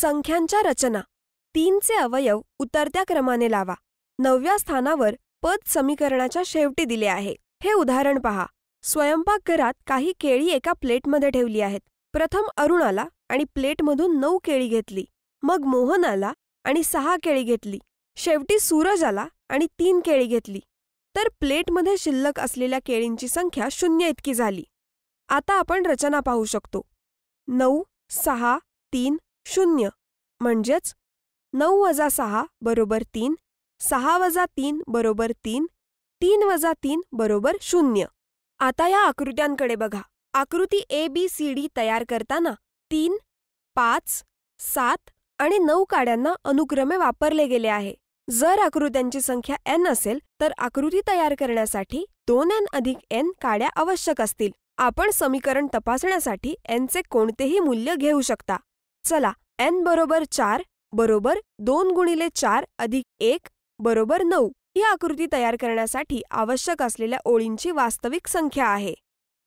संख्यांच्या रचना तीनचे अवयव उतरत्या क्रमाने लावा नवव्या स्थानावर पद समीकरणाच्या शेवटी दिले आहे हे उदाहरण पहा स्वयंपाकघरात काही केळी एका प्लेटमध्ये ठेवली आहेत प्रथम अरुण आला आणि प्लेटमधून नऊ केळी घेतली मग मोहन आला आणि सहा केळी घेतली शेवटी सूरज आला आणि तीन केळी घेतली तर प्लेटमध्ये शिल्लक असलेल्या केळींची संख्या शून्य इतकी झाली आता आपण रचना पाहू शकतो नऊ सहा तीन शून्य म्हणजेच नऊ वजा सहा बरोबर तीन सहा वजा तीन बरोबर तीन तीन वजा तीन बरोबर शून्य आता या आकृत्यांकडे बघा आकृती ए बी सी डी तयार करताना तीन पाच सात आणि नऊ काड्यांना अनुक्रमे वापरले गेले आहे जर आकृत्यांची संख्या एन असेल तर आकृती तयार करण्यासाठी दोन एन अधिक एन काड्या आवश्यक असतील आपण समीकरण तपासण्यासाठी एनचे कोणतेही मूल्य घेऊ शकता चला एन बरोबर चार बरोबर दोन गुणिले चार अधिक एक बरोबर नऊ ही आकृती तयार करण्यासाठी आवश्यक असलेल्या ओळींची वास्तविक संख्या आहे